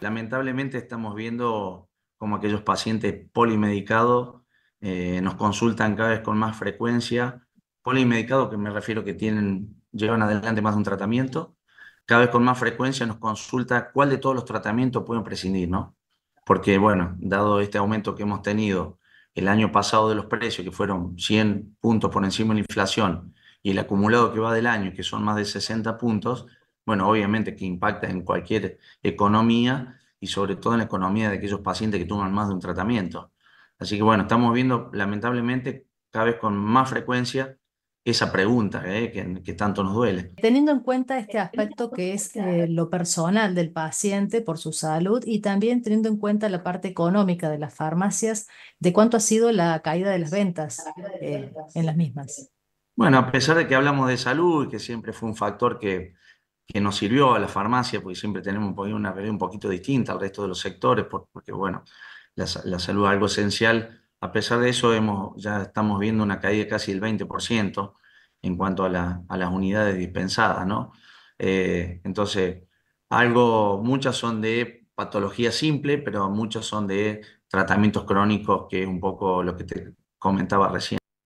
Lamentablemente estamos viendo como aquellos pacientes polimedicados eh, nos consultan cada vez con más frecuencia, polimedicados que me refiero que tienen, llevan adelante más de un tratamiento, cada vez con más frecuencia nos consulta cuál de todos los tratamientos pueden prescindir, ¿no? Porque, bueno, dado este aumento que hemos tenido el año pasado de los precios, que fueron 100 puntos por encima de la inflación, y el acumulado que va del año, que son más de 60 puntos, bueno, obviamente que impacta en cualquier economía y sobre todo en la economía de aquellos pacientes que toman más de un tratamiento. Así que bueno, estamos viendo lamentablemente cada vez con más frecuencia esa pregunta ¿eh? que, tanto nos duele. Teniendo en cuenta este aspecto que es eh, lo personal del paciente por su salud y también teniendo en cuenta la parte económica de las farmacias, ¿de cuánto ha sido la caída de las ventas eh, en las mismas? Bueno, a pesar de que hablamos de salud que siempre fue un factor que que nos sirvió a la farmacia, porque siempre tenemos una pelea un poquito distinta al resto de los sectores, porque bueno, la, salud es algo esencial. A pesar de eso, hemos, ya estamos viendo una caída de casi el 20% en cuanto a, las unidades dispensadas, ¿no? Eh, entonces, algo, muchas son de patología simple, pero muchas son de tratamientos crónicos, que es un poco lo que te comentaba recién.